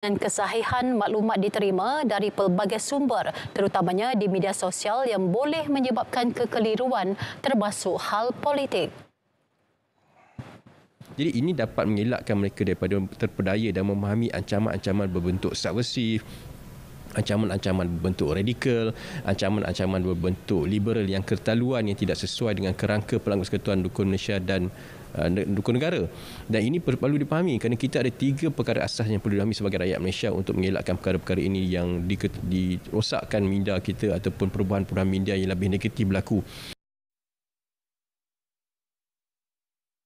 dan kesahihan maklumat diterima dari pelbagai sumber terutamanya di media sosial yang boleh menyebabkan kekeliruan termasuk hal politik. Jadi ini dapat mengelakkan mereka daripada terpedaya dan memahami ancaman-ancaman berbentuk subversif, ancaman-ancaman berbentuk radikal, ancaman-ancaman berbentuk liberal yang kertaluan yang tidak sesuai dengan kerangka pelanggan persekutuan dukun Malaysia dan uh, dukun negara. Dan ini perlu dipahami kerana kita ada tiga perkara asas yang perlu dipahami sebagai rakyat Malaysia untuk mengelakkan perkara-perkara ini yang di, dirosakkan minda kita ataupun perubahan-perubahan minda yang lebih negatif berlaku.